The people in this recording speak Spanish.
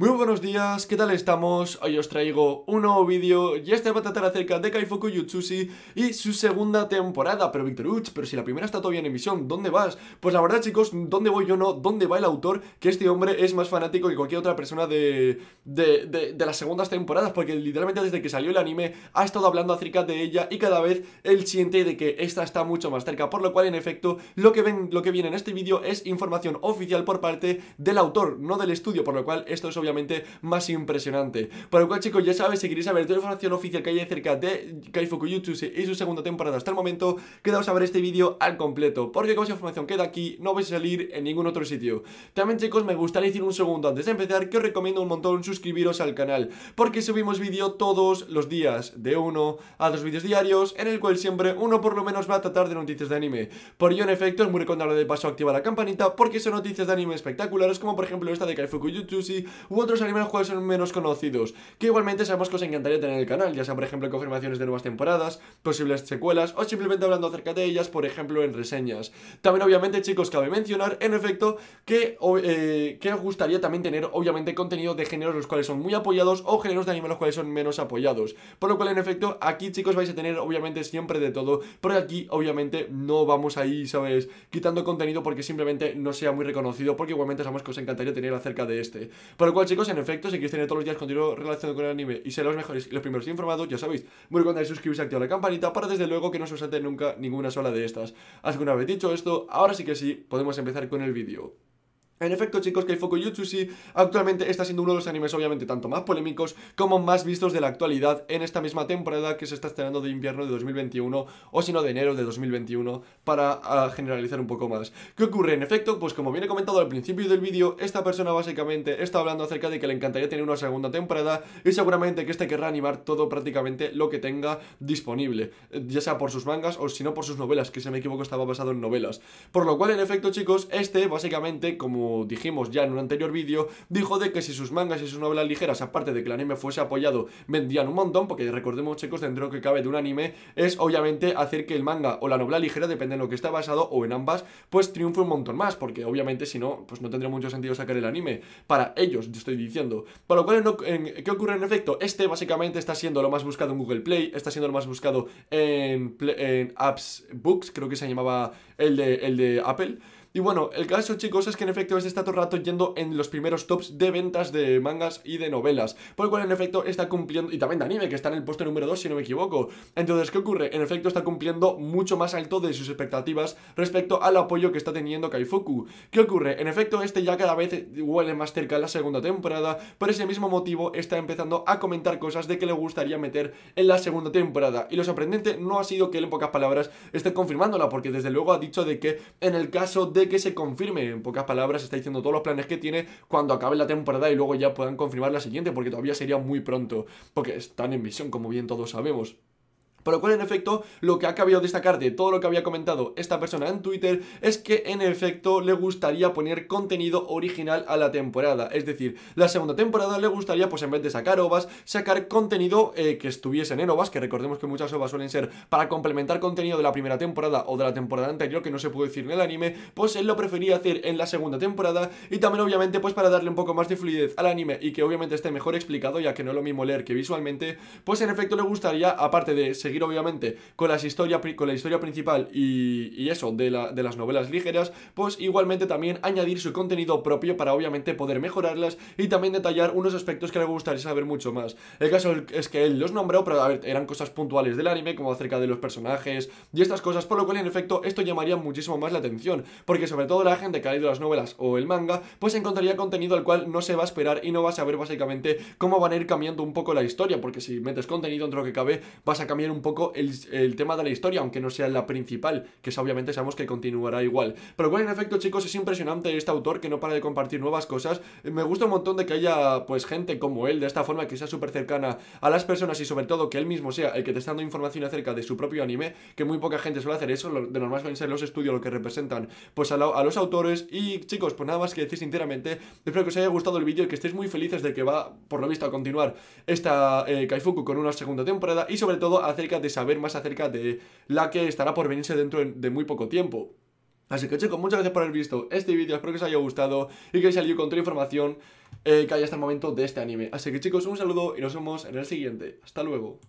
Muy buenos días, ¿qué tal estamos? Hoy os traigo un nuevo vídeo y este va a tratar acerca de Kaifuku Yutsushi y su segunda temporada. Pero Victor Uch, pero si la primera está todavía en emisión, ¿dónde vas? Pues la verdad chicos, ¿dónde voy yo no? ¿Dónde va el autor? Que este hombre es más fanático que cualquier otra persona de, de, de, las segundas temporadas porque literalmente desde que salió el anime ha estado hablando acerca de ella y cada vez él siente de que esta está mucho más cerca. Por lo cual, en efecto, lo que, ven, lo que viene en este vídeo es información oficial por parte del autor, no del estudio, por lo cual esto es obviamente más impresionante. Por lo cual, chicos, ya sabes, si queréis saber toda la información oficial que hay acerca de Kaifuku Jutsu y su segunda temporada hasta el momento, quedaos a ver este vídeo al completo, porque con esa información queda aquí, no vais a salir en ningún otro sitio. También, chicos, me gustaría decir un segundo antes de empezar que os recomiendo un montón suscribiros al canal, porque subimos vídeo todos los días, de uno a dos vídeos diarios, en el cual siempre uno por lo menos va a tratar de noticias de anime. Por ello, en efecto, es muy recomendable de paso activar la campanita, porque son noticias de anime espectaculares, como por ejemplo esta de Kaifuku Jutsu otros animales cuales son menos conocidos, que igualmente sabemos que os encantaría tener en el canal, ya sea por ejemplo confirmaciones de nuevas temporadas, posibles secuelas o simplemente hablando acerca de ellas, por ejemplo en reseñas. También obviamente chicos cabe mencionar en efecto que, eh, que os gustaría también tener obviamente contenido de géneros los cuales son muy apoyados o géneros de animales los cuales son menos apoyados, por lo cual en efecto aquí chicos vais a tener obviamente siempre de todo, pero aquí obviamente no vamos a ir ¿sabes? Quitando contenido porque simplemente no sea muy reconocido, porque igualmente sabemos que os encantaría tener acerca de este. Por lo cual chicos, en efecto, si queréis tener todos los días continuo relacionado con el anime y ser los mejores y los primeros informados, ya sabéis, muy cuando de suscribirse y activar la campanita para desde luego que no se os salte nunca ninguna sola de estas. Así que una vez dicho esto, ahora sí que sí, podemos empezar con el vídeo. En efecto, chicos, que el Yutsushi actualmente está siendo uno de los animes, obviamente, tanto más polémicos como más vistos de la actualidad en esta misma temporada que se está estrenando de invierno de 2021 o si no de enero de 2021 para ah, generalizar un poco más. ¿Qué ocurre? En efecto, pues como bien he comentado al principio del vídeo, esta persona básicamente está hablando acerca de que le encantaría tener una segunda temporada y seguramente que este querrá animar todo prácticamente lo que tenga disponible, ya sea por sus mangas o si no por sus novelas, que si me equivoco estaba basado en novelas. Por lo cual, en efecto, chicos, este básicamente como dijimos ya en un anterior vídeo, dijo de que si sus mangas y sus novelas ligeras, aparte de que el anime fuese apoyado, vendían un montón, porque recordemos chicos, dentro que cabe de un anime, es obviamente hacer que el manga o la novela ligera, depende en lo que está basado o en ambas, pues triunfe un montón más, porque obviamente si no, pues no tendría mucho sentido sacar el anime para ellos, te estoy diciendo. Para lo cual, ¿qué ocurre en efecto? Este básicamente está siendo lo más buscado en Google Play, está siendo lo más buscado en, en Apps Books, creo que se llamaba el el de Apple. Y bueno, el caso chicos es que en efecto este está todo el rato yendo en los primeros tops de ventas de mangas y de novelas, por lo cual en efecto está cumpliendo, y también de anime que está en el puesto número 2 si no me equivoco. Entonces, ¿qué ocurre? En efecto está cumpliendo mucho más alto de sus expectativas respecto al apoyo que está teniendo Kaifuku. ¿Qué ocurre? En efecto este ya cada vez huele más cerca a la segunda temporada, por ese mismo motivo está empezando a comentar cosas de que le gustaría meter en la segunda temporada. Y lo sorprendente no ha sido que él en pocas palabras esté confirmándola, porque desde luego ha dicho de que en el caso de que se confirme. En pocas palabras, está diciendo todos los planes que tiene cuando acabe la temporada y luego ya puedan confirmar la siguiente, porque todavía sería muy pronto, porque están en misión, como bien todos sabemos. Por lo cual, en efecto, lo que ha cabido destacar de todo lo que había comentado esta persona en Twitter es que, en efecto, le gustaría poner contenido original a la temporada. Es decir, la segunda temporada le gustaría, pues en vez de sacar ovas, sacar contenido eh, que estuviesen en ovas, que recordemos que muchas ovas suelen ser para complementar contenido de la primera temporada o de la temporada anterior que no se puede decir en el anime, pues él lo prefería hacer en la segunda temporada y también obviamente pues para darle un poco más de fluidez al anime y que obviamente esté mejor explicado ya que no es lo mismo leer que visualmente, pues en efecto le gustaría, aparte de seguir obviamente con, con la historia principal y, eso de, la, de las novelas ligeras, pues igualmente también añadir su contenido propio para obviamente poder mejorarlas y también detallar unos aspectos que le gustaría saber mucho más. El caso es que él los nombró, pero a ver, eran cosas puntuales del anime, como acerca de los personajes y estas cosas, por lo cual en efecto esto llamaría muchísimo más la atención, porque sobre todo la gente que ha leído las novelas o el manga, pues encontraría contenido al cual no se va a esperar y no va a saber básicamente cómo van a ir cambiando un poco la historia, porque si metes contenido lo que cabe, vas a cambiar un un poco el, tema de la historia, aunque no sea la principal, que es obviamente sabemos que continuará igual. Pero bueno en efecto, chicos, es impresionante este autor que no para de compartir nuevas cosas. Me gusta un montón de que haya, pues, gente como él, de esta forma, que sea súper cercana a las personas y sobre todo que él mismo sea el que te está dando información acerca de su propio anime, que muy poca gente suele hacer eso, de normal a ser los estudios lo que representan, pues, a, los autores. Y, chicos, pues nada más que decir sinceramente, espero que os haya gustado el vídeo y que estéis muy felices de que va, por lo visto, a continuar esta eh, Kaifuku con una segunda temporada y sobre todo hacer de saber más acerca de la que estará por venirse dentro de muy poco tiempo. Así que chicos, muchas gracias por haber visto este vídeo, espero que os haya gustado y que os haya con toda la información eh, que haya hasta el momento de este anime. Así que chicos, un saludo y nos vemos en el siguiente. Hasta luego.